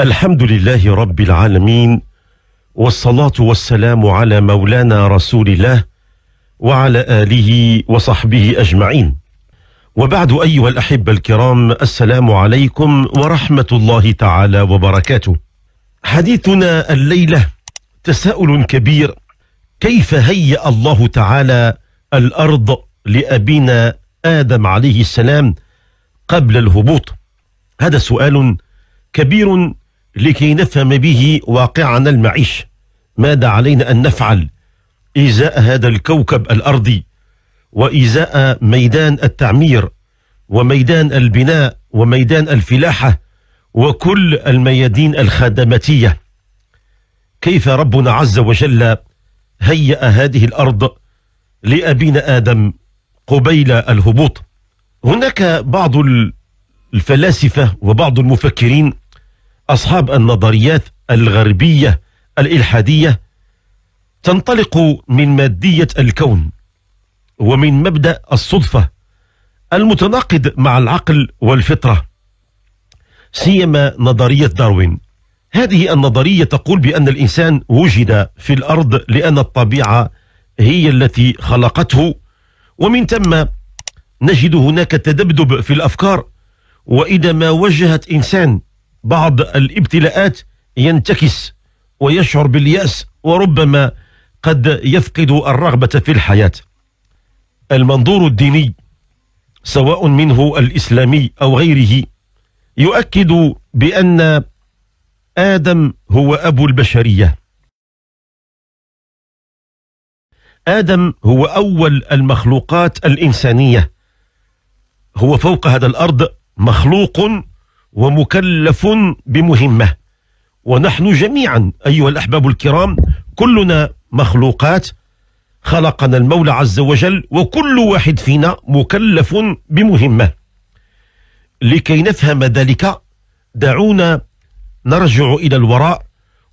الحمد لله رب العالمين والصلاة والسلام على مولانا رسول الله وعلى آله وصحبه أجمعين وبعد أيها الأحبة الكرام السلام عليكم ورحمة الله تعالى وبركاته حديثنا الليلة تساؤل كبير كيف هيأ الله تعالى الأرض لأبينا آدم عليه السلام قبل الهبوط هذا سؤال كبير لكي نفهم به واقعنا المعيش ماذا علينا أن نفعل إزاء هذا الكوكب الأرضي وإزاء ميدان التعمير وميدان البناء وميدان الفلاحة وكل الميادين الخدماتية كيف ربنا عز وجل هيأ هذه الأرض لأبينا آدم قبيل الهبوط هناك بعض الفلاسفة وبعض المفكرين أصحاب النظريات الغربية الإلحادية تنطلق من مادية الكون ومن مبدأ الصدفة المتناقض مع العقل والفطرة سيما نظرية داروين هذه النظرية تقول بأن الإنسان وجد في الأرض لأن الطبيعة هي التي خلقته ومن ثم نجد هناك تذبذب في الأفكار وإذا ما وجهت إنسان بعض الابتلاءات ينتكس ويشعر باليأس وربما قد يفقد الرغبة في الحياة المنظور الديني سواء منه الإسلامي أو غيره يؤكد بأن آدم هو أبو البشرية آدم هو أول المخلوقات الإنسانية هو فوق هذا الأرض مخلوق ومكلف بمهمة ونحن جميعا أيها الأحباب الكرام كلنا مخلوقات خلقنا المولى عز وجل وكل واحد فينا مكلف بمهمة لكي نفهم ذلك دعونا نرجع إلى الوراء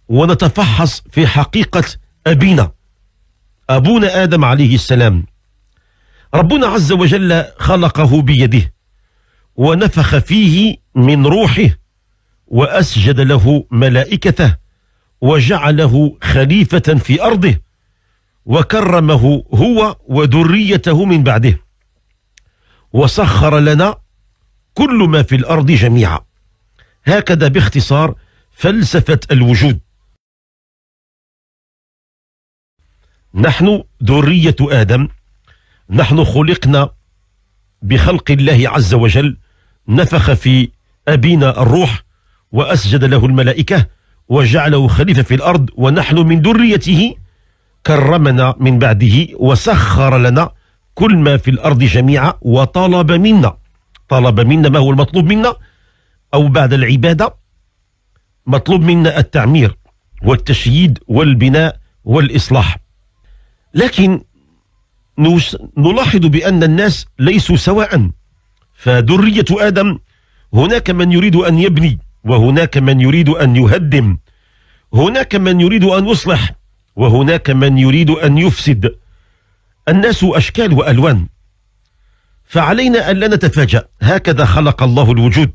ونتفحص في حقيقة أبينا أبونا آدم عليه السلام ربنا عز وجل خلقه بيده ونفخ فيه من روحه وأسجد له ملائكته وجعله خليفة في أرضه وكرمه هو وذريته من بعده وسخر لنا كل ما في الأرض جميعا هكذا باختصار فلسفة الوجود نحن ذرية آدم نحن خلقنا بخلق الله عز وجل نفخ في أبينا الروح وأسجد له الملائكة وجعله خليفة في الأرض ونحن من ذريته كرمنا من بعده وسخر لنا كل ما في الأرض جميعا وطلب منا طلب منا ما هو المطلوب منا أو بعد العبادة مطلوب منا التعمير والتشييد والبناء والإصلاح لكن نلاحظ بأن الناس ليسوا سواء فذرية آدم هناك من يريد أن يبني وهناك من يريد أن يهدم هناك من يريد أن يصلح وهناك من يريد أن يفسد الناس أشكال وألوان فعلينا أن لا نتفاجأ هكذا خلق الله الوجود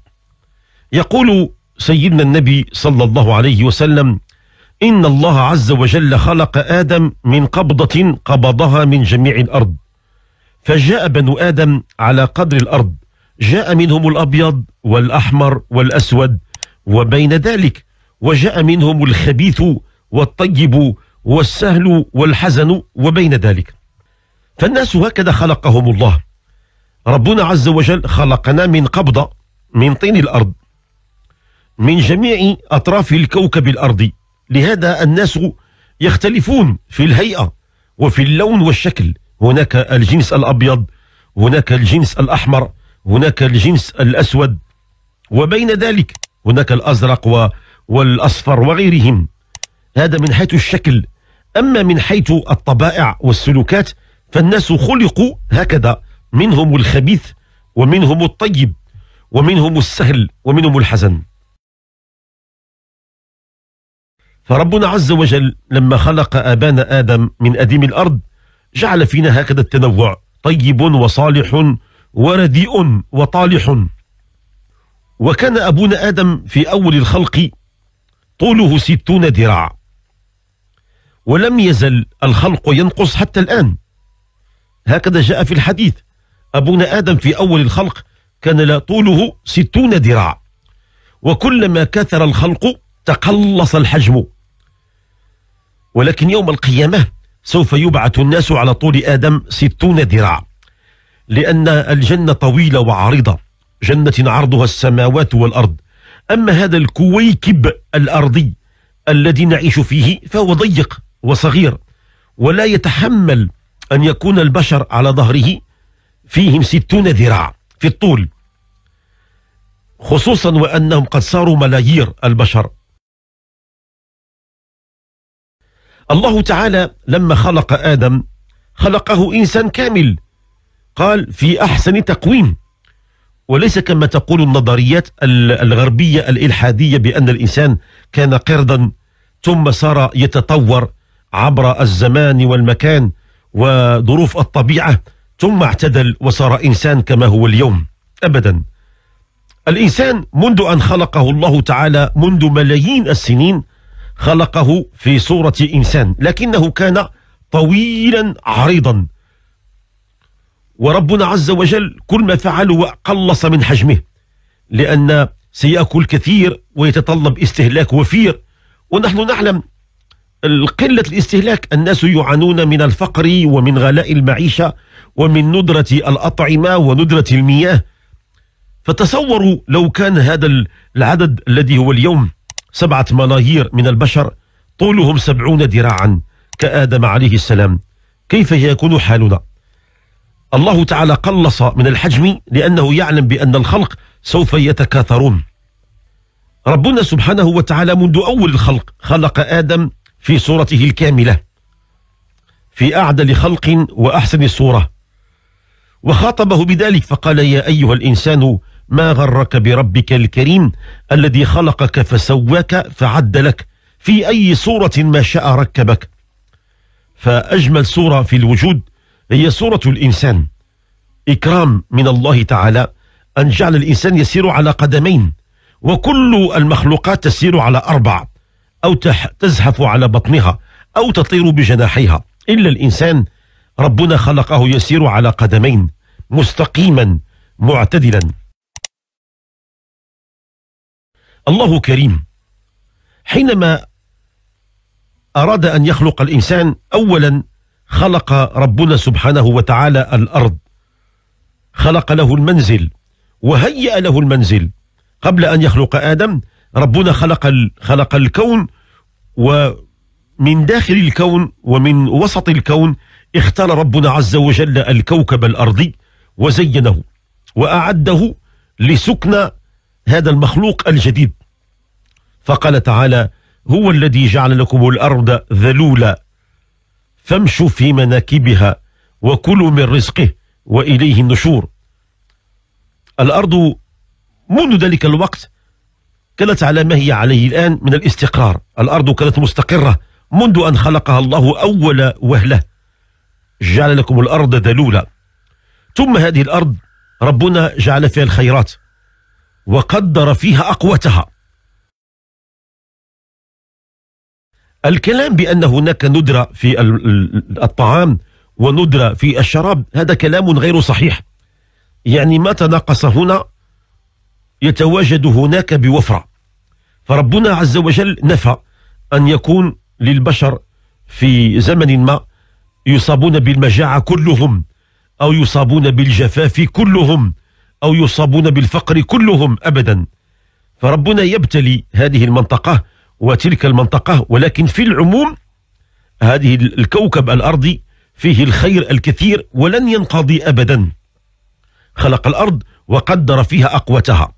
يقول سيدنا النبي صلى الله عليه وسلم إن الله عز وجل خلق آدم من قبضة قبضها من جميع الأرض فجاء بنو آدم على قدر الأرض جاء منهم الأبيض والأحمر والأسود وبين ذلك وجاء منهم الخبيث والطيب والسهل والحزن وبين ذلك فالناس هكذا خلقهم الله ربنا عز وجل خلقنا من قبضة من طين الأرض من جميع أطراف الكوكب الأرضي لهذا الناس يختلفون في الهيئة وفي اللون والشكل هناك الجنس الأبيض هناك الجنس الأحمر هناك الجنس الأسود وبين ذلك هناك الأزرق والأصفر وغيرهم هذا من حيث الشكل أما من حيث الطبائع والسلوكات فالناس خلقوا هكذا منهم الخبيث ومنهم الطيب ومنهم السهل ومنهم الحزن فربنا عز وجل لما خلق أبان آدم من أديم الأرض جعل فينا هكذا التنوع طيب وصالح ورديء وطالح وكان أبونا آدم في أول الخلق طوله ستون ذراع ولم يزل الخلق ينقص حتى الآن هكذا جاء في الحديث أبونا آدم في أول الخلق كان لا طوله ستون ذراع وكلما كثر الخلق تقلص الحجم ولكن يوم القيامة سوف يبعث الناس على طول آدم ستون ذراع لأن الجنة طويلة وعريضة جنة عرضها السماوات والأرض أما هذا الكويكب الأرضي الذي نعيش فيه فهو ضيق وصغير ولا يتحمل أن يكون البشر على ظهره فيهم ستون ذراع في الطول خصوصا وأنهم قد صاروا ملايير البشر الله تعالى لما خلق آدم خلقه إنسان كامل قال في أحسن تقويم وليس كما تقول النظريات الغربية الإلحادية بأن الإنسان كان قردا ثم صار يتطور عبر الزمان والمكان وظروف الطبيعة ثم اعتدل وصار إنسان كما هو اليوم أبدا الإنسان منذ أن خلقه الله تعالى منذ ملايين السنين خلقه في صورة إنسان لكنه كان طويلا عريضا وربنا عز وجل كل ما فعله قلص من حجمه لأن سيأكل كثير ويتطلب استهلاك وفير ونحن نعلم قلة الاستهلاك الناس يعانون من الفقر ومن غلاء المعيشة ومن ندرة الأطعمة وندرة المياه فتصوروا لو كان هذا العدد الذي هو اليوم سبعة ملايير من البشر طولهم سبعون ذراعا كآدم عليه السلام كيف يكون حالنا؟ الله تعالى قلص من الحجم لأنه يعلم بأن الخلق سوف يتكاثرون ربنا سبحانه وتعالى منذ أول الخلق خلق آدم في صورته الكاملة في أعدل خلق وأحسن صورة وخاطبه بذلك فقال يا أيها الإنسان ما غرك بربك الكريم الذي خلقك فسواك فعدلك في أي صورة ما شاء ركبك فأجمل صورة في الوجود هي صورة الإنسان إكرام من الله تعالى أن جعل الإنسان يسير على قدمين وكل المخلوقات تسير على أربع أو تزحف على بطنها أو تطير بجناحيها إلا الإنسان ربنا خلقه يسير على قدمين مستقيما معتدلا الله كريم حينما أراد أن يخلق الإنسان أولا خلق ربنا سبحانه وتعالى الأرض خلق له المنزل وهيأ له المنزل قبل أن يخلق آدم ربنا خلق, خلق الكون ومن داخل الكون ومن وسط الكون اختار ربنا عز وجل الكوكب الأرضي وزينه وأعده لسكن هذا المخلوق الجديد فقال تعالى هو الذي جعل لكم الأرض ذلولا فامشوا في مناكبها وكلوا من رزقه وإليه النشور الأرض منذ ذلك الوقت كانت على ما هي عليه الآن من الاستقرار الأرض كانت مستقرة منذ أن خلقها الله أول وهلة جعل لكم الأرض دلولا ثم هذه الأرض ربنا جعل فيها الخيرات وقدر فيها أقوتها الكلام بأن هناك ندرة في الطعام وندرة في الشراب هذا كلام غير صحيح يعني ما تناقص هنا يتواجد هناك بوفرة فربنا عز وجل نفى أن يكون للبشر في زمن ما يصابون بالمجاعة كلهم أو يصابون بالجفاف كلهم أو يصابون بالفقر كلهم أبدا فربنا يبتلي هذه المنطقة وتلك المنطقة ولكن في العموم هذه الكوكب الأرضي فيه الخير الكثير ولن ينقضي أبدا خلق الأرض وقدر فيها أقوتها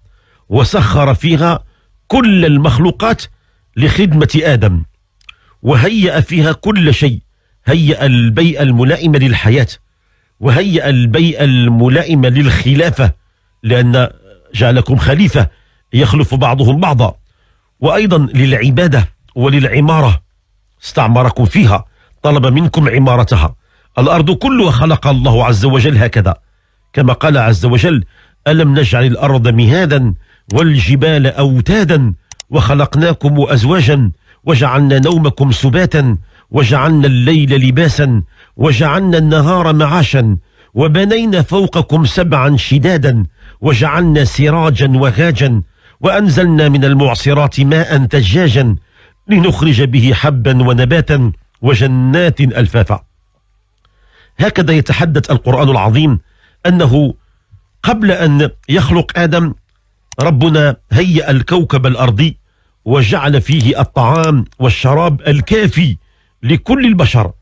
وسخر فيها كل المخلوقات لخدمة آدم وهيأ فيها كل شيء هيأ البيئة الملائمة للحياة وهيأ البيئة الملائمة للخلافة لأن جعلكم خليفة يخلف بعضهم بعضا وأيضا للعبادة وللعمارة استعمركم فيها طلب منكم عمارتها الأرض كلها خلق الله عز وجل هكذا كما قال عز وجل ألم نجعل الأرض مهادا والجبال أوتادا وخلقناكم أزواجا وجعلنا نومكم سباتا وجعلنا الليل لباسا وجعلنا النهار معاشا وبنينا فوقكم سبعا شدادا وجعلنا سراجا وهاجا وأنزلنا من المعصرات ماء ثجاجا لنخرج به حبا ونباتا وجنات ألفافا هكذا يتحدث القرآن العظيم أنه قبل أن يخلق آدم ربنا هيأ الكوكب الأرضي وجعل فيه الطعام والشراب الكافي لكل البشر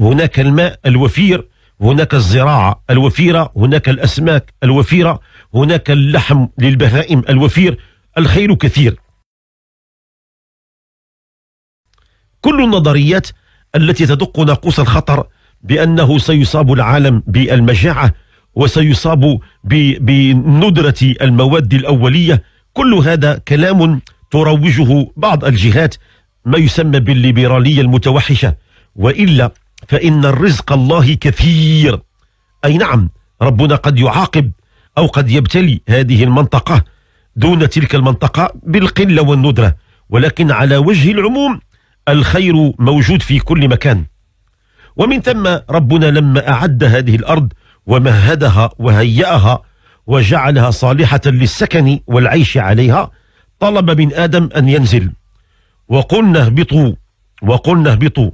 هناك الماء الوفير هناك الزراعة الوفيرة هناك الأسماك الوفيرة هناك اللحم للبهائم الوفير الخير كثير كل النظريات التي تدق ناقوس الخطر بأنه سيصاب العالم بالمجاعة وسيصاب بندرة المواد الأولية كل هذا كلام تروجه بعض الجهات ما يسمى بالليبرالية المتوحشة وإلا فإن الرزق الله كثير أي نعم ربنا قد يعاقب أو قد يبتلي هذه المنطقة دون تلك المنطقة بالقلة والندرة ولكن على وجه العموم الخير موجود في كل مكان ومن ثم ربنا لما أعد هذه الأرض ومهدها وهيأها وجعلها صالحة للسكن والعيش عليها طلب من آدم أن ينزل وقلنا اهبطوا وقلنا اهبطوا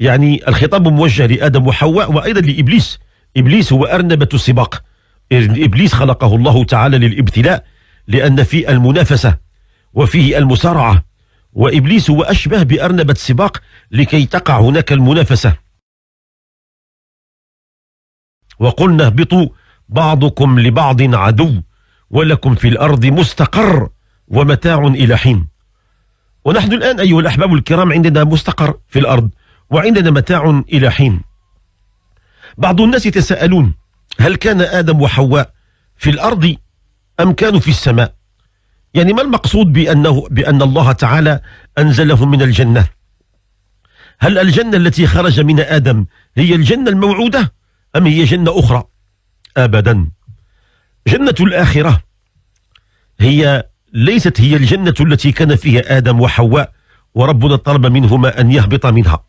يعني الخطاب موجه لآدم وحواء وأيضا لإبليس إبليس هو أرنبة السباق إبليس خلقه الله تعالى للابتلاء لأن في المنافسة وفيه المسارعة وإبليس هو أشبه بأرنبة سباق لكي تقع هناك المنافسة وقلنا اهبطوا بعضكم لبعض عدو ولكم في الأرض مستقر ومتاع إلى حين ونحن الآن أيها الأحباب الكرام عندنا مستقر في الأرض وعندنا متاع إلى حين بعض الناس يتساءلون هل كان آدم وحواء في الأرض أم كانوا في السماء يعني ما المقصود بأنه بأن الله تعالى أنزلهم من الجنة هل الجنة التي خرج من آدم هي الجنة الموعودة أم هي جنة أخرى أبدا جنة الآخرة هي ليست هي الجنة التي كان فيها آدم وحواء وربنا طلب منهما أن يهبط منها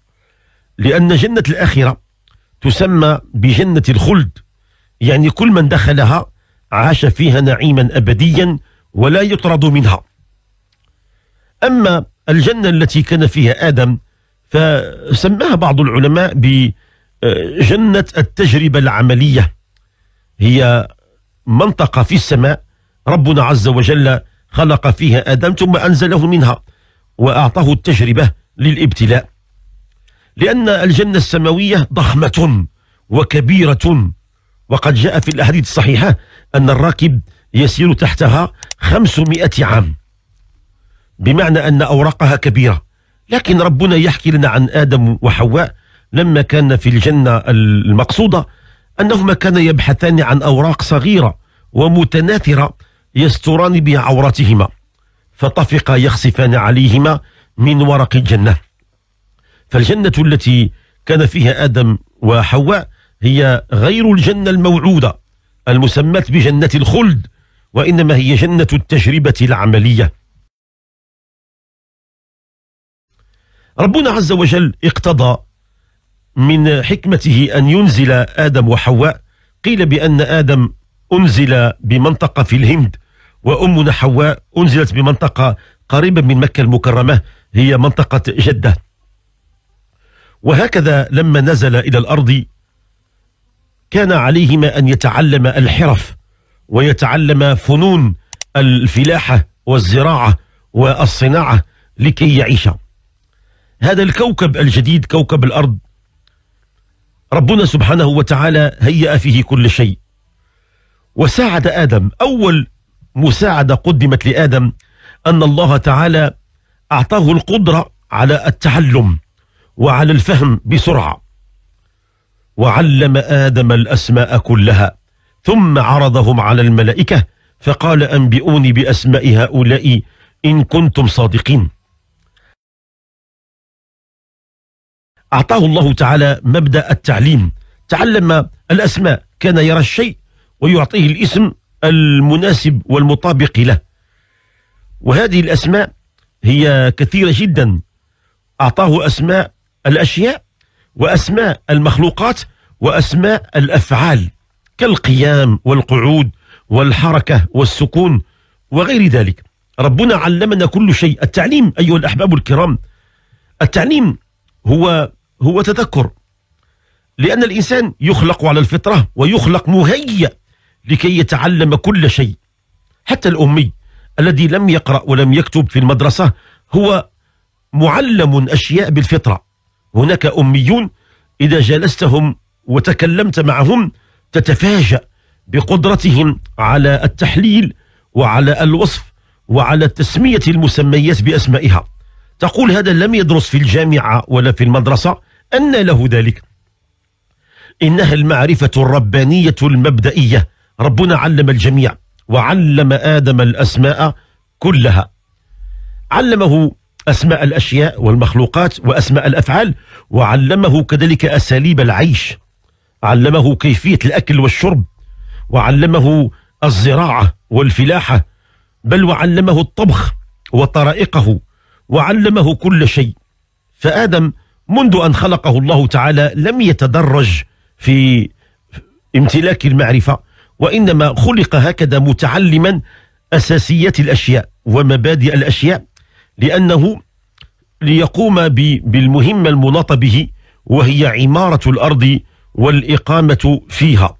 لأن جنة الآخرة تسمى بجنة الخلد يعني كل من دخلها عاش فيها نعيما أبديا ولا يطرد منها أما الجنة التي كان فيها آدم فسماها بعض العلماء بجنة التجربة العملية هي منطقة في السماء ربنا عز وجل خلق فيها آدم ثم أنزله منها وأعطاه التجربة للابتلاء لأن الجنة السماوية ضخمة وكبيرة وقد جاء في الأحاديث الصحيحة أن الراكب يسير تحتها 500 عام بمعنى أن أوراقها كبيرة لكن ربنا يحكي لنا عن آدم وحواء لما كان في الجنة المقصودة أنهما كانا يبحثان عن أوراق صغيرة ومتناثرة يستران بها عورتهما فطفقا يخصفان عليهما من ورق الجنة فالجنة التي كان فيها آدم وحواء هي غير الجنة الموعودة المسماة بجنة الخلد وإنما هي جنة التجربة العملية ربنا عز وجل اقتضى من حكمته أن ينزل آدم وحواء قيل بأن آدم أنزل بمنطقة في الهند وأمنا حواء أنزلت بمنطقة قريبة من مكة المكرمة هي منطقة جدة وهكذا لما نزل إلى الأرض كان عليهما أن يتعلم الحرف ويتعلم فنون الفلاحة والزراعة والصناعة لكي يعيش هذا الكوكب الجديد كوكب الأرض ربنا سبحانه وتعالى هيأ فيه كل شيء وساعد آدم أول مساعدة قدمت لآدم أن الله تعالى أعطاه القدرة على التعلم وعلى الفهم بسرعة وعلم آدم الأسماء كلها ثم عرضهم على الملائكة فقال أنبئوني بأسماء هؤلاء إن كنتم صادقين أعطاه الله تعالى مبدأ التعليم تعلم الأسماء كان يرى الشيء ويعطيه الاسم المناسب والمطابق له وهذه الأسماء هي كثيرة جدا أعطاه أسماء الأشياء وأسماء المخلوقات وأسماء الأفعال كالقيام والقعود والحركة والسكون وغير ذلك ربنا علمنا كل شيء التعليم أيها الأحباب الكرام التعليم هو هو تذكر لأن الإنسان يخلق على الفطرة ويخلق مهيأ لكي يتعلم كل شيء حتى الأمي الذي لم يقرأ ولم يكتب في المدرسة هو معلم أشياء بالفطرة هناك أميون إذا جلستهم وتكلمت معهم تتفاجأ بقدرتهم على التحليل وعلى الوصف وعلى تسمية المسميات بأسمائها تقول هذا لم يدرس في الجامعة ولا في المدرسة أن له ذلك إنها المعرفة الربانية المبدئية ربنا علم الجميع وعلم آدم الأسماء كلها علمه أسماء الأشياء والمخلوقات وأسماء الأفعال وعلمه كذلك أساليب العيش علمه كيفية الأكل والشرب وعلمه الزراعة والفلاحة بل وعلمه الطبخ وطرائقه وعلمه كل شيء فآدم منذ أن خلقه الله تعالى لم يتدرج في امتلاك المعرفة وإنما خلق هكذا متعلما أساسيات الأشياء ومبادئ الأشياء لأنه ليقوم بالمهمة المناطة به وهي عمارة الأرض والإقامة فيها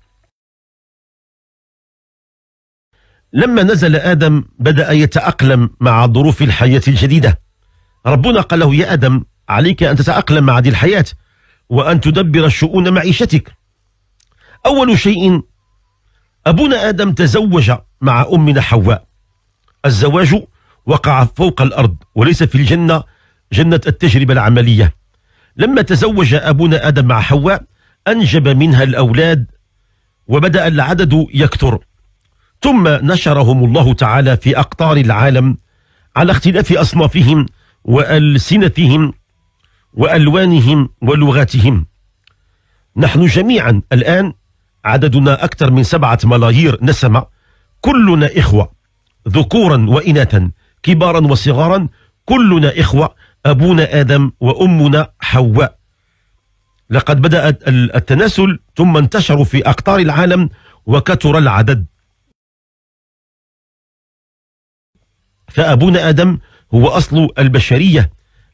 لما نزل آدم بدأ يتأقلم مع ظروف الحياة الجديدة ربنا قال له يا آدم عليك أن تتأقلم مع هذه الحياة وأن تدبر شؤون معيشتك أول شيء أبونا آدم تزوج مع أمنا حواء الزواج وقع فوق الأرض وليس في الجنة جنة التجربة العملية لما تزوج أبونا آدم مع حواء أنجب منها الأولاد وبدأ العدد يكثر ثم نشرهم الله تعالى في أقطار العالم على اختلاف أصنافهم وألسنتهم وألوانهم ولغاتهم نحن جميعا الآن عددنا أكثر من سبعة ملايير نسمة كلنا إخوة ذكورا وإناثا كبارا وصغارا كلنا إخوة أبونا آدم وأمنا حواء لقد بدأت التناسل ثم انتشروا في أقطار العالم وكثر العدد فأبونا آدم هو أصل البشرية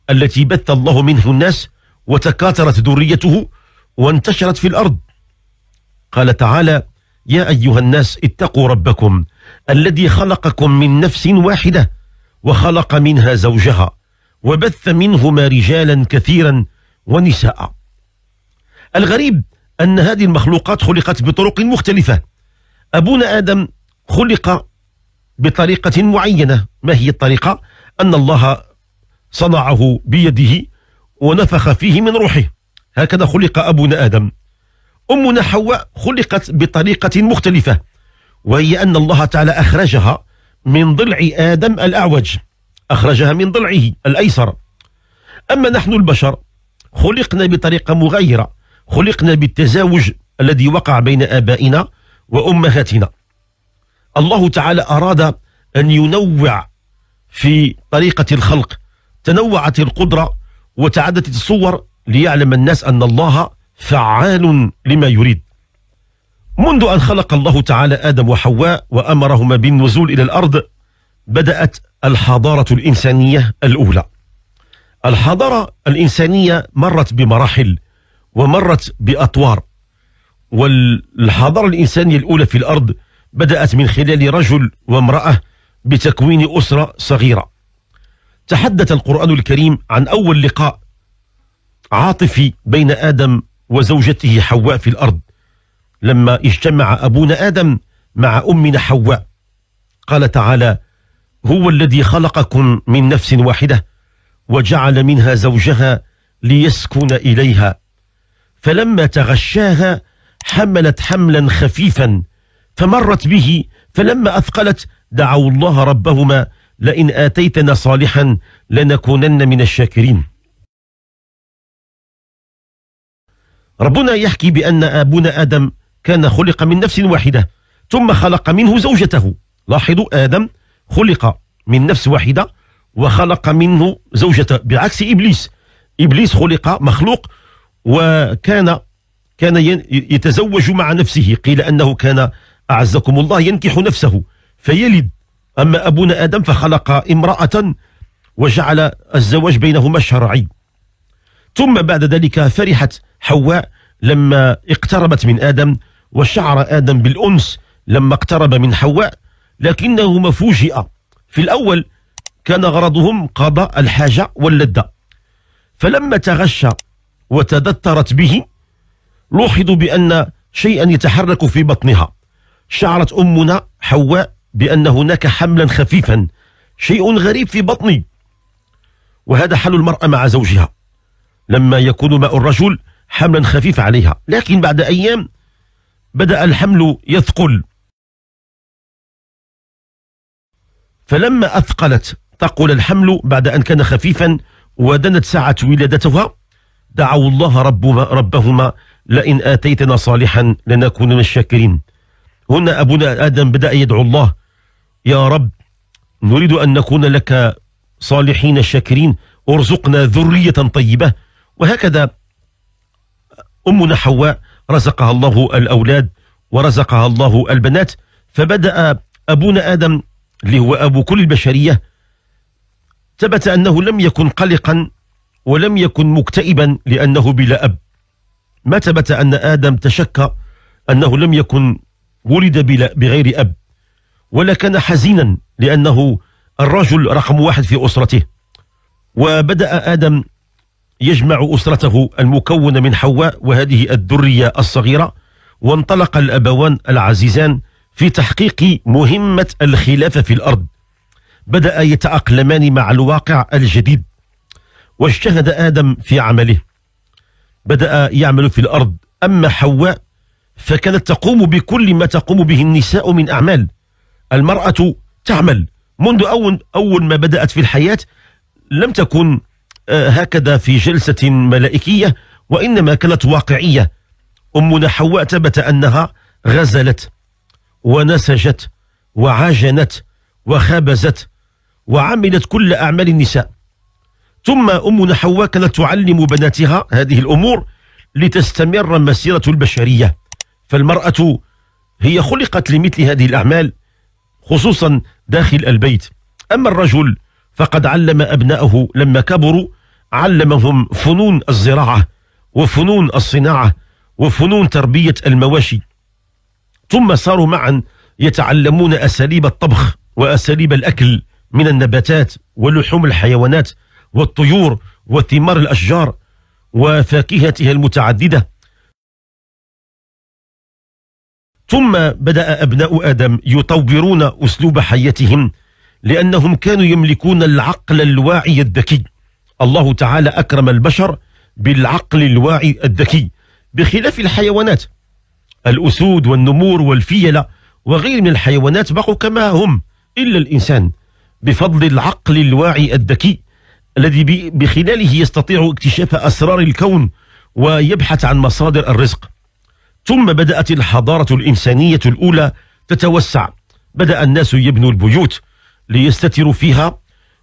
التي بث الله منه الناس وتكاثرت ذريته وانتشرت في الأرض قال تعالى يا أيها الناس اتقوا ربكم الذي خلقكم من نفس واحدة وخلق منها زوجها وبث منهما رجالا كثيرا ونساء الغريب أن هذه المخلوقات خلقت بطرق مختلفة أبونا آدم خلق بطريقة معينة ما هي الطريقة؟ أن الله صنعه بيده ونفخ فيه من روحه هكذا خلق أبونا آدم أمنا حواء خلقت بطريقة مختلفة وهي أن الله تعالى أخرجها من ضلع آدم الأعوج أخرجها من ضلعه الأيسر أما نحن البشر خلقنا بطريقة مغايرة خلقنا بالتزاوج الذي وقع بين آبائنا وأمهاتنا الله تعالى أراد أن ينوع في طريقة الخلق تنوعت القدرة وتعددت الصور ليعلم الناس أن الله فعال لما يريد منذ أن خلق الله تعالى آدم وحواء وأمرهما بالنزول إلى الأرض بدأت الحضارة الإنسانية الأولى الحضارة الإنسانية مرت بمراحل ومرت بأطوار والحضارة الإنسانية الأولى في الأرض بدأت من خلال رجل وامرأة بتكوين أسرة صغيرة تحدث القرآن الكريم عن أول لقاء عاطفي بين آدم وزوجته حواء في الأرض لما اجتمع أبونا آدم مع أمنا حواء قال تعالى هو الذي خلقكم من نفس واحدة وجعل منها زوجها ليسكن إليها فلما تغشاها حملت حملا خفيفا فمرت به فلما أثقلت دعوا الله ربهما لئن آتيتنا صالحا لنكونن من الشاكرين ربنا يحكي بأن أبونا آدم كان خلق من نفس واحدة ثم خلق منه زوجته لاحظوا آدم خلق من نفس واحدة وخلق منه زوجته بعكس إبليس إبليس خلق مخلوق وكان كان يتزوج مع نفسه قيل أنه كان أعزكم الله ينكح نفسه فيلد أما أبونا آدم فخلق امرأة وجعل الزواج بينهما شرعي ثم بعد ذلك فرحت حواء لما اقتربت من آدم وشعر آدم بالأنس لما اقترب من حواء لكنهما فوجئ في الأول كان غرضهم قضاء الحاجة واللذة فلما تغشى وتدثرت به لوحظوا بأن شيئا يتحرك في بطنها شعرت أمنا حواء بأن هناك حملا خفيفا شيء غريب في بطني وهذا حل المرأة مع زوجها لما يكون ماء الرجل حملا خفيف عليها لكن بعد أيام بدأ الحمل يثقل فلما أثقلت تقول الحمل بعد أن كان خفيفا ودنت ساعة ولادتها دعوا الله ربهما, ربهما لئن آتيتنا صالحا لنكون من الشاكرين هنا أبونا آدم بدأ يدعو الله يا رب نريد أن نكون لك صالحين شاكرين ارزقنا ذرية طيبة وهكذا أمنا حواء رزقها الله الأولاد ورزقها الله البنات فبدأ أبونا آدم اللي هو أبو كل البشرية ثبت أنه لم يكن قلقا ولم يكن مكتئبا لأنه بلا أب ما ثبت أن آدم تشكى أنه لم يكن ولد بلا بغير أب ولا كان حزينا لأنه الرجل رقم واحد في أسرته وبدأ آدم يجمع أسرته المكونة من حواء وهذه الذرية الصغيرة وانطلق الأبوان العزيزان في تحقيق مهمة الخلافة في الأرض بدأ يتأقلمان مع الواقع الجديد واجتهد آدم في عمله بدأ يعمل في الأرض أما حواء فكانت تقوم بكل ما تقوم به النساء من أعمال المرأة تعمل منذ أول, أول ما بدأت في الحياة لم تكن آه، هكذا في جلسة ملائكية وإنما كانت واقعية أمنا حواء ثبت أنها غزلت ونسجت وعجنت وخبزت وعملت كل أعمال النساء ثم أمنا حواء كانت تعلم بناتها هذه الأمور لتستمر مسيرة البشرية فالمرأة هي خلقت لمثل هذه الأعمال خصوصا داخل البيت أما الرجل فقد علم أبنائه لما كبروا علمهم فنون الزراعة وفنون الصناعة وفنون تربية المواشي ثم صاروا معا يتعلمون أساليب الطبخ وأساليب الأكل من النباتات ولحوم الحيوانات والطيور وثمار الأشجار وفاكهتها المتعددة ثم بدأ أبناء آدم يطورون أسلوب حياتهم لأنهم كانوا يملكون العقل الواعي الذكي الله تعالى أكرم البشر بالعقل الواعي الذكي بخلاف الحيوانات الأسود والنمور والفيلة وغير من الحيوانات بقوا كما هم إلا الإنسان بفضل العقل الواعي الذكي الذي بخلاله يستطيع اكتشاف أسرار الكون ويبحث عن مصادر الرزق ثم بدأت الحضارة الإنسانية الأولى تتوسع بدأ الناس يبنوا البيوت ليستتروا فيها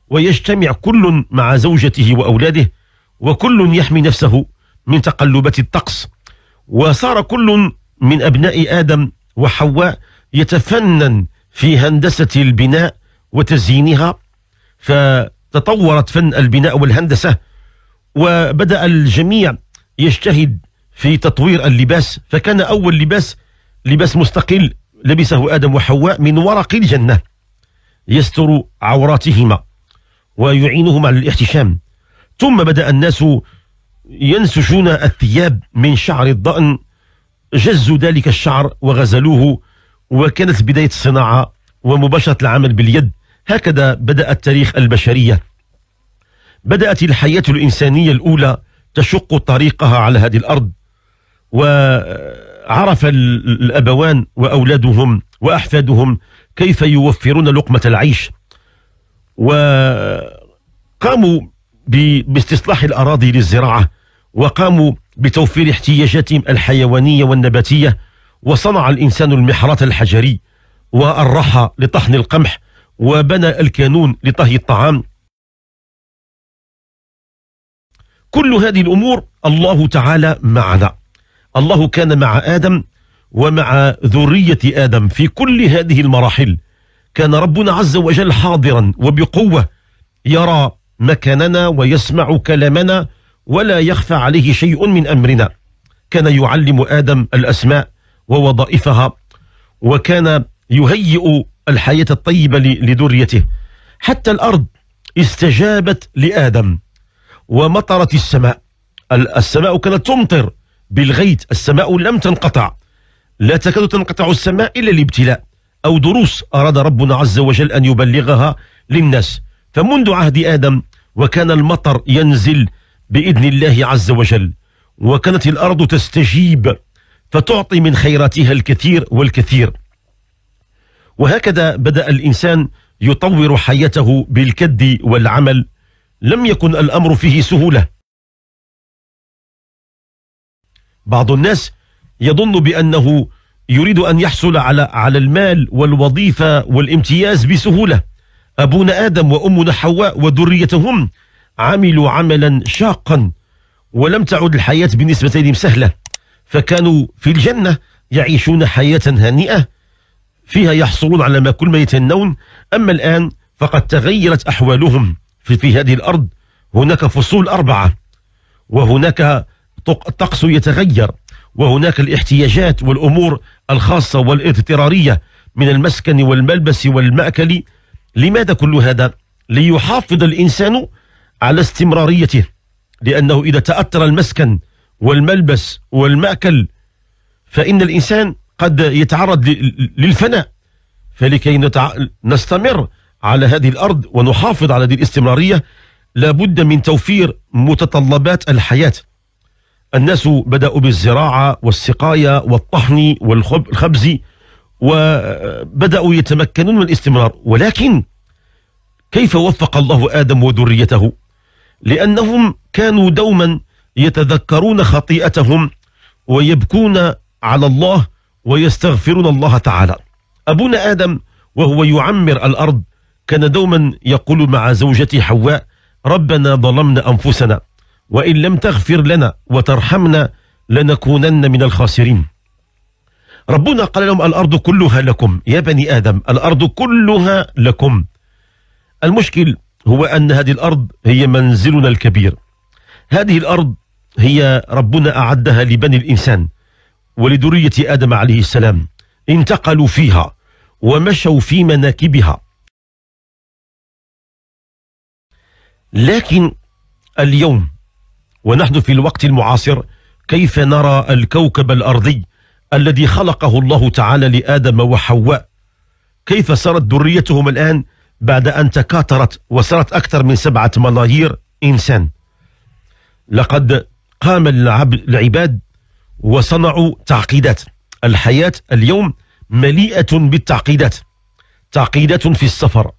ويجتمع كل مع زوجته وأولاده وكل يحمي نفسه من تقلبات الطقس وصار كل من أبناء آدم وحواء يتفنن في هندسة البناء وتزيينها ف تطورت فن البناء والهندسة وبدأ الجميع يجتهد في تطوير اللباس فكان أول لباس لباس مستقل لبسه آدم وحواء من ورق الجنة يستر عوراتهما ويعينهما على الاحتشام ثم بدأ الناس ينسجون الثياب من شعر الضأن جزوا ذلك الشعر وغزلوه وكانت بداية الصناعة ومباشرة العمل باليد هكذا بدأ التاريخ البشرية بدأت الحياة الإنسانية الأولى تشق طريقها على هذه الأرض وعرف الأبوان وأولادهم وأحفادهم كيف يوفرون لقمة العيش وقاموا باستصلاح الأراضي للزراعة وقاموا بتوفير احتياجاتهم الحيوانية والنباتية وصنع الإنسان المحرات الحجري والرحى لطحن القمح وبنى الكانون لطهي الطعام كل هذه الأمور الله تعالى معنا الله كان مع آدم ومع ذرية آدم في كل هذه المراحل كان ربنا عز وجل حاضرا وبقوة يرى مكاننا ويسمع كلامنا ولا يخفى عليه شيء من أمرنا كان يعلم آدم الأسماء ووظائفها وكان يهيئ الحياة الطيبة لذريته حتى الأرض استجابت لآدم ومطرت السماء السماء كانت تمطر بالغيث السماء لم تنقطع لا تكاد تنقطع السماء إلا لابتلاء أو دروس أراد ربنا عز وجل أن يبلغها للناس فمنذ عهد آدم وكان المطر ينزل بإذن الله عز وجل وكانت الأرض تستجيب فتعطي من خيراتها الكثير والكثير وهكذا بدأ الإنسان يطور حياته بالكد والعمل لم يكن الأمر فيه سهولة بعض الناس يظن بأنه يريد أن يحصل على على المال والوظيفة والامتياز بسهولة أبونا آدم وأمنا حواء وذريتهم عملوا عملا شاقا ولم تعد الحياة بالنسبة لهم سهلة فكانوا في الجنة يعيشون حياة هنيئة فيها يحصلون على ما كل ما يتهنون أما الآن فقد تغيرت أحوالهم في, في هذه الأرض هناك فصول أربعة وهناك الطقس يتغير وهناك الاحتياجات والأمور الخاصة والاضطرارية من المسكن والملبس والمأكل لماذا كل هذا؟ ليحافظ الإنسان على استمراريته لأنه إذا تأثر المسكن والملبس والمأكل فإن الإنسان قد يتعرض للفناء فلكي نتع... نستمر على هذه الأرض ونحافظ على هذه الاستمرارية لابد من توفير متطلبات الحياة الناس بدأوا بالزراعة والسقاية والطحن والخبز وبدأوا يتمكنون من الاستمرار ولكن كيف وفق الله آدم وذريته لأنهم كانوا دوما يتذكرون خطيئتهم ويبكون على الله ويستغفرون الله تعالى أبونا آدم وهو يعمر الأرض كان دوما يقول مع زوجته حواء ربنا ظلمنا أنفسنا وإن لم تغفر لنا وترحمنا لنكونن من الخاسرين ربنا قال لهم الأرض كلها لكم يا بني آدم الأرض كلها لكم المشكل هو أن هذه الأرض هي منزلنا الكبير هذه الأرض هي ربنا أعدها لبني الإنسان ولذرية آدم عليه السلام انتقلوا فيها ومشوا في مناكبها لكن اليوم ونحن في الوقت المعاصر كيف نرى الكوكب الأرضي الذي خلقه الله تعالى لآدم وحواء كيف صارت ذريتهم الآن بعد أن تكاثرت وصارت أكثر من سبعة ملايير إنسان لقد قام العباد وصنعوا تعقيدات الحياة اليوم مليئة بالتعقيدات تعقيدات في السفر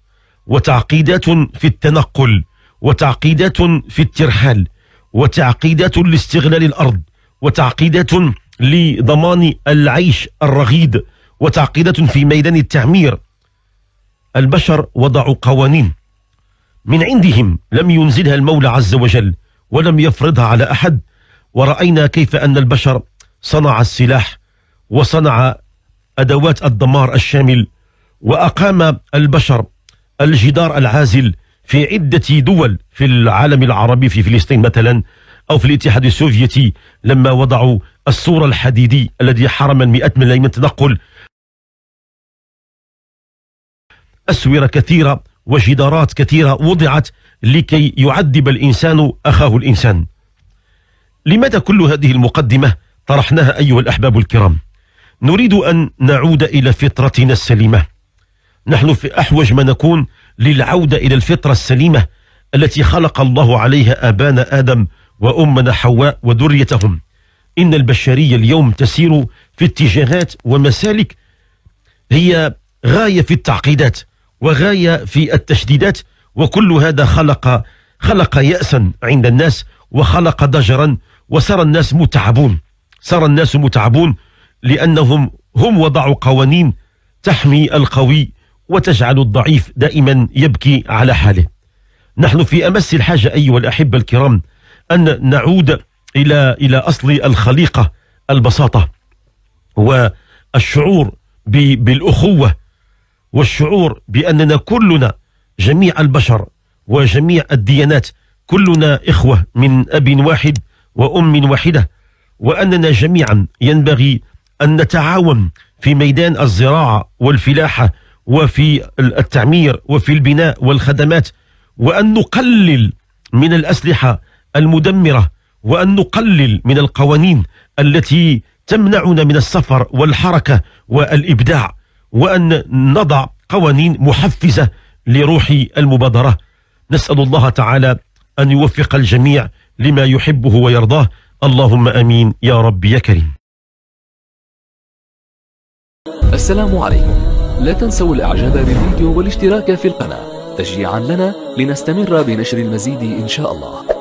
وتعقيدات في التنقل وتعقيدات في الترحال وتعقيدات لاستغلال الأرض وتعقيدات لضمان العيش الرغيد وتعقيدات في ميدان التعمير البشر وضعوا قوانين من عندهم لم ينزلها المولى عز وجل ولم يفرضها على أحد ورأينا كيف أن البشر صنع السلاح وصنع أدوات الدمار الشامل وأقام البشر الجدار العازل في عدة دول في العالم العربي في فلسطين مثلا أو في الاتحاد السوفيتي لما وضعوا السور الحديدي الذي حرم المئات من من التنقل أسورة كثيرة وجدارات كثيرة وضعت لكي يعذب الإنسان أخاه الإنسان لماذا كل هذه المقدمة طرحناها أيها الأحباب الكرام نريد أن نعود إلى فطرتنا السليمة نحن في أحوج ما نكون للعودة إلى الفطرة السليمة التي خلق الله عليها أبانا آدم وأمنا حواء وذريتهم إن البشرية اليوم تسير في اتجاهات ومسالك هي غاية في التعقيدات وغاية في التشديدات وكل هذا خلق خلق يأسا عند الناس وخلق ضجرا وصار الناس متعبون صار الناس متعبون لأنهم هم وضعوا قوانين تحمي القوي وتجعل الضعيف دائما يبكي على حاله نحن في أمس الحاجة أيها الأحبة الكرام أن نعود إلى إلى أصل الخليقة البساطة والشعور بالأخوة والشعور بأننا كلنا جميع البشر وجميع الديانات كلنا إخوة من أب واحد وأم واحدة وأننا جميعا ينبغي أن نتعاون في ميدان الزراعة والفلاحة وفي التعمير وفي البناء والخدمات وأن نقلل من الأسلحة المدمرة وأن نقلل من القوانين التي تمنعنا من السفر والحركة والإبداع وأن نضع قوانين محفزة لروح المبادرة نسأل الله تعالى أن يوفق الجميع لما يحبه ويرضاه اللهم امين يا رب يا كريم. السلام عليكم. لا تنسوا الاعجاب بالفيديو والاشتراك في القناه تشجيعا لنا لنستمر بنشر المزيد ان شاء الله.